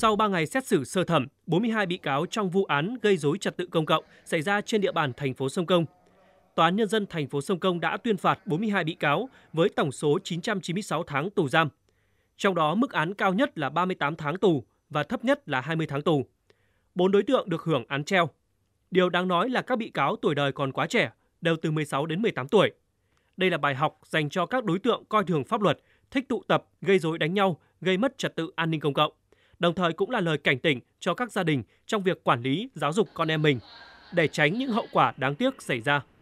Sau 3 ngày xét xử sơ thẩm, 42 bị cáo trong vụ án gây dối trật tự công cộng xảy ra trên địa bàn thành phố Sông Công. Tòa án Nhân dân thành phố Sông Công đã tuyên phạt 42 bị cáo với tổng số 996 tháng tù giam. Trong đó mức án cao nhất là 38 tháng tù và thấp nhất là 20 tháng tù. Bốn đối tượng được hưởng án treo. Điều đáng nói là các bị cáo tuổi đời còn quá trẻ, đều từ 16 đến 18 tuổi. Đây là bài học dành cho các đối tượng coi thường pháp luật, thích tụ tập, gây rối đánh nhau, gây mất trật tự an ninh công cộng đồng thời cũng là lời cảnh tỉnh cho các gia đình trong việc quản lý giáo dục con em mình để tránh những hậu quả đáng tiếc xảy ra.